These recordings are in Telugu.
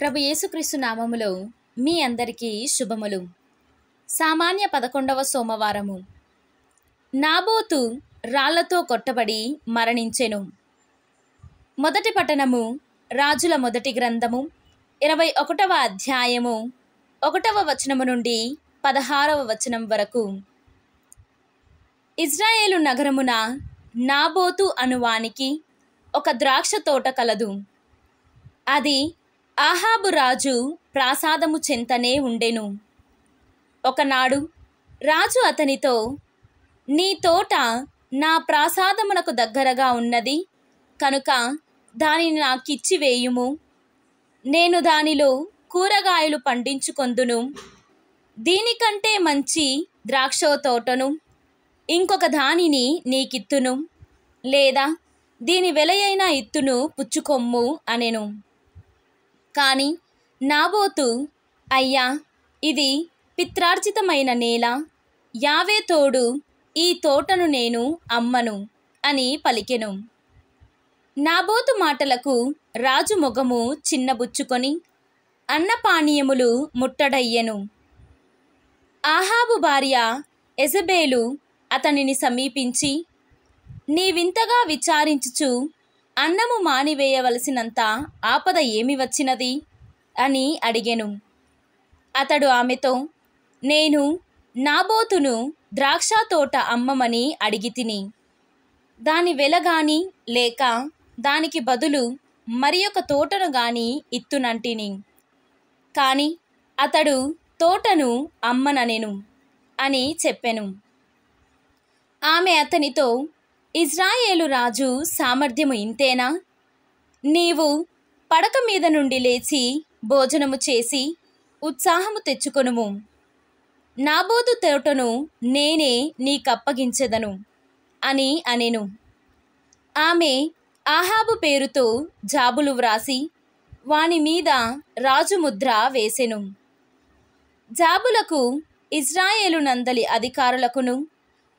ప్రభు యేసుక్రీస్తు నామములో మీ అందరికీ శుభములు సామాన్య పదకొండవ సోమవారము నాబోతు రాళ్లతో కొట్టబడి మరణించెను మొదటి పట్టణము రాజుల మొదటి గ్రంథము ఇరవై ఒకటవ అధ్యాయము ఒకటవ వచనము నుండి పదహారవ వచనం వరకు ఇజ్రాయేలు నగరమున నాబోతు అనువానికి ఒక ద్రాక్ష తోట కలదు అది ఆహాబు రాజు ప్రాసాదము చెంతనే ఉండెను ఒకనాడు రాజు అతనితో నీ తోట నా ప్రాసాదమునకు దగ్గరగా ఉన్నది కనుక దానిని నాకిచ్చి వేయుము నేను దానిలో కూరగాయలు పండించుకొందును దీనికంటే మంచి ద్రాక్ష తోటను ఇంకొక దానిని నీకిత్తును లేదా దీని వెలయైన ఇత్తును పుచ్చుకొమ్ము అనెను కానీ నాబోతు అయ్యా ఇది పిత్రార్జితమైన నేల యావే తోడు ఈ తోటను నేను అమ్మను అని పలికెను నాబోతు మాటలకు రాజు ముఖము చిన్నబుచ్చుకొని అన్నపానీయములు ముట్టడయ్యెను ఆహాబు భార్య ఎజబేలు అతనిని సమీపించి నీవింతగా విచారించుచు అన్నము మానివేయవలసినంత ఆపద ఏమి వచ్చినది అని అడిగెను అతడు ఆమెతో నేను నాబోతును ద్రాక్ష తోట అమ్మమని అడిగి తిని దాని వెలగాని లేక దానికి బదులు మరి ఒక తోటను గాని ఇత్తునంటిని కాని అతడు తోటను అమ్మననెను అని చెప్పెను ఆమె అతనితో ఇజ్రాయేలు రాజు సామర్థ్యము ఇంతేనా నీవు పడక మీద నుండి లేచి భోజనము చేసి ఉత్సాహము తెచ్చుకొనుము నాబోదు తోటను నేనే నీకప్పగించెదను అని అనెను ఆమె ఆహాబు పేరుతో జాబులు వ్రాసి వాని మీద రాజుముద్ర వేసెను జాబులకు ఇజ్రాయేలు నందలి అధికారులకును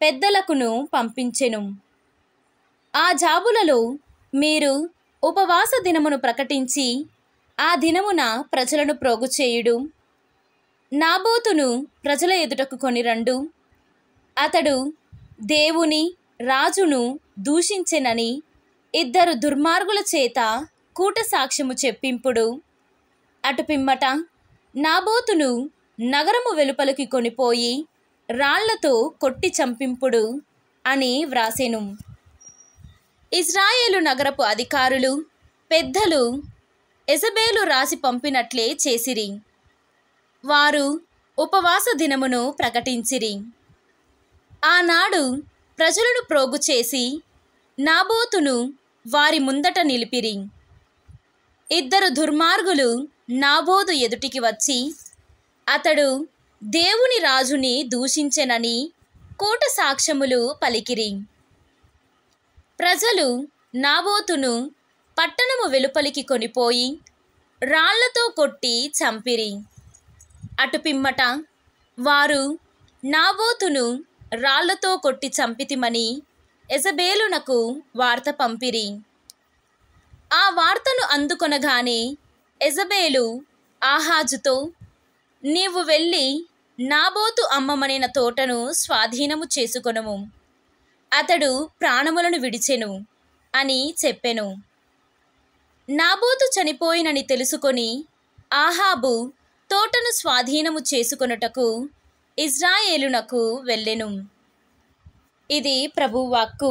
పెద్దలకును పంపించెను ఆ జాబులలో మీరు ఉపవాస దినమును ప్రకటించి ఆ దినమున ప్రజలను ప్రోగు చేయుడు నాబోతును ప్రజల ఎదుటకు కొనిరండు అతడు దేవుని రాజును దూషించెనని ఇద్దరు దుర్మార్గుల చేత కూట సాక్ష్యము చెప్పింపుడు అటుపిమ్మట నాబోతును నగరము వెలుపలికి కొనిపోయి రాళ్లతో కొట్టి చంపింపుడు అని వ్రాసెను ఇజ్రాయేలు నగరపు అధికారులు పెద్దలు ఎజబేలు రాసి పంపినట్లే చేసిరి వారు ఉపవాస దినమును ప్రకటించిరి ఆనాడు ప్రజలను ప్రోగు చేసి నాబోతును వారి ముందట నిలిపిరి ఇద్దరు దుర్మార్గులు నాబోదు ఎదుటికి వచ్చి అతడు దేవుని రాజుని దూషించెనని కూట సాక్ష్యములు పలికిరి ప్రజలు నాబోతును పట్టణము వెలుపలికి కొనిపోయి రాళ్లతో కొట్టి చంపిరి అటుపిమ్మట వారు నాబోతును రాళ్లతో కొట్టి చంపితిమని ఎజబేలునకు వార్త పంపిరి ఆ వార్తను అందుకొనగానే ఎజబేలు ఆహాజుతో నీవు వెళ్ళి నాబోతు అమ్మమనిన తోటను స్వాధీనము చేసుకొనము అతడు ప్రాణములను విడిచెను అని చెప్పెను నాబోతు చనిపోయినని తెలుసుకొని ఆహాబు తోటను స్వాధీనము చేసుకొనుటకు ఇజ్రాయేలునకు వెళ్ళెను ఇది ప్రభువాక్కు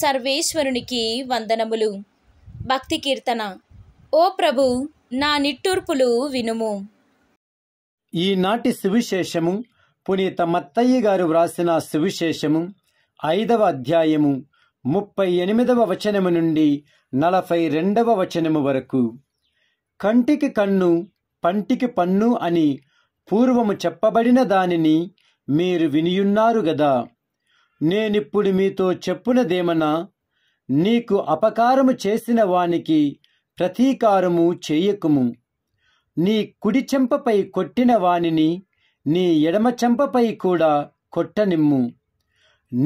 సర్వేశ్వరునికి వందనములు భక్తి కీర్తన ఓ ప్రభు నా నిట్టూర్పులు వినుము ఈనాటి సువిశేషము పునీత మత్తయ్య గారు వ్రాసిన సువిశేషము ఐదవ అధ్యాయము ముప్పై ఎనిమిదవ వచనము నుండి నలభై రెండవ వచనము వరకు కంటికి కన్ను పంటికి పన్ను అని పూర్వము చెప్పబడిన దానిని మీరు వినియున్నారు గదా నేనిప్పుడు మీతో చెప్పునదేమనా నీకు అపకారము చేసిన వానికి ప్రతీకారము చేయకుము నీ కుడి చెంపపై కొట్టిన వానిని నీ ఎడమ చెంపపై కూడా కొట్టనిమ్ము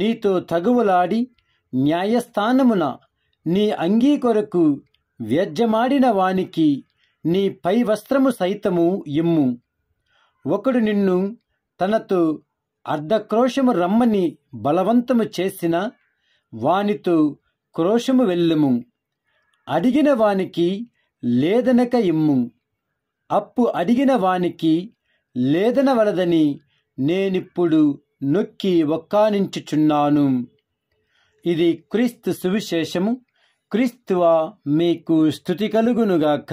నీతో తగువలాడి న్యాయస్థానమున నీ అంగీ కొరకు వ్యజ్యమాడిన వానికి నీ పై వస్త్రము సైతము ఇమ్ము ఒకడు నిన్ను తనతో అర్ధక్రోషము రమ్మని బలవంతము చేసిన వానితో క్రోషము వెళ్ళుము అడిగిన వానికి లేదనక ఇమ్ము అప్పు అడిగిన వానికి లేదనవలదని నేనిప్పుడు నొక్కి ఒక్కానించుచున్నాను ఇది క్రీస్తు సువిశేషము క్రీస్తువా మీకు స్థుతి కలుగునుగాక